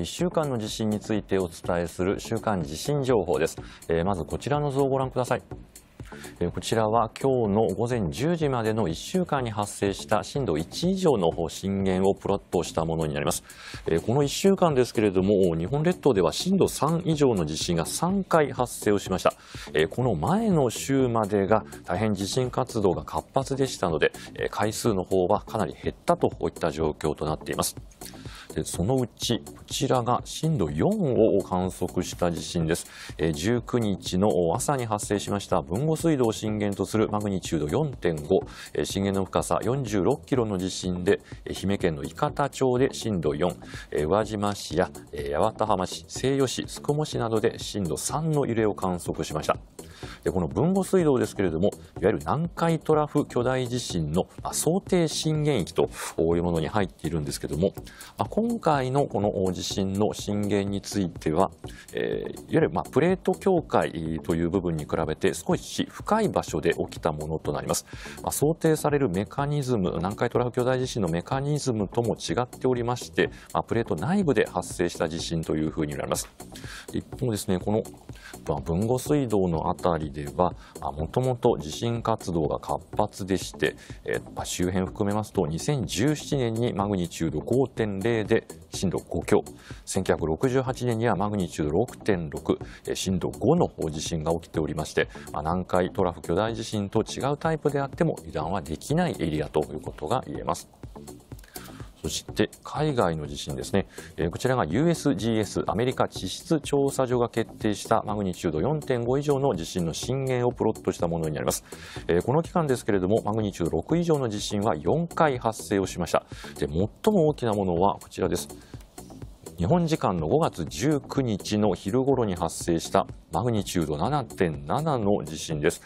1週間の地震についてお伝えする週間地震情報です、まずこちらの図をご覧くださいこちらは今日の午前10時までの1週間に発生した震度1以上の震源をプラットしたものになります。この1週間ですけれども、日本列島では震度3以上の地震が3回発生をしました。この前の週までが大変地震活動が活発でしたので、回数の方はかなり減ったといった状況となっています。でそのうちこちらが震度4を観測した地震です、えー、19日の朝に発生しました豊後水道を震源とするマグニチュード4.5、えー、震源の深さ46キロの地震で愛媛県の伊方町で震度4、えー、宇和島市や、えー、八幡浜市西予市宿毛市などで震度3の揺れを観測しましたでこの豊後水道ですけれどもいわゆる南海トラフ巨大地震の、まあ、想定震源域というものに入っているんですけれども、まあ今回のこの地震の震源については、えー、いわゆるまプレート境界という部分に比べて少し深い場所で起きたものとなります。まあ、想定されるメカニズム、南海トラフ巨大地震のメカニズムとも違っておりまして、まあ、プレート内部で発生した地震というふうになります。一方ですね、この、豊後水道の辺りでは、もともと地震活動が活発でして、えー、周辺を含めますと、2017年にマグニチュード5.0で震度5強1968年にはマグニチュード6.6震度5の地震が起きておりまして、南海トラフ巨大地震と違うタイプであっても油断はできないエリアということが言えます。そして海外の地震ですね、えー、こちらが USGS・ アメリカ地質調査所が決定したマグニチュード4.5以上の地震の震源をプロットしたものになります、えー、この期間ですけれどもマグニチュード6以上の地震は4回発生をしましたで最も大きなものはこちらです日本時間の5月19日の昼頃に発生したマグニチュード7.7の地震です。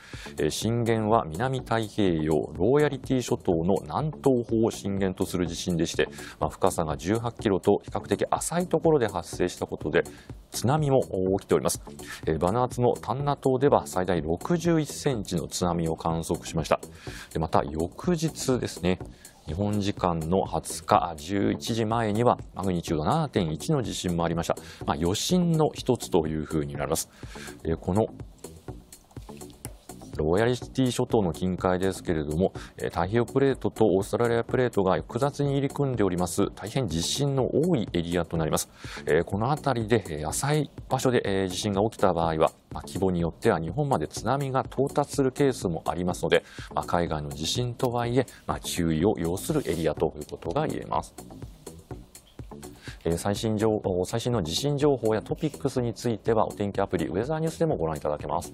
震源は南太平洋ローヤリティ諸島の南東方を震源とする地震でして、まあ、深さが18キロと比較的浅いところで発生したことで津波も起きております。バナーツの丹那島では最大61センチの津波を観測しました。また翌日ですね、日本時間の20日11時前にはマグニチュード7.1の地震もありました、まあ、余震の一つというふうになります。えー、このロイヤリティ諸島の近海ですけれども、太平洋プレートとオーストラリアプレートが複雑に入り組んでおります、大変地震の多いエリアとなります。この辺りで浅い場所で地震が起きた場合は、ま規模によっては日本まで津波が到達するケースもありますので、ま海外の地震とはいえ、まあ、注意を要するエリアということが言えます。え最新情最新の地震情報やトピックスについてはお天気アプリウェザーニュースでもご覧いただけます。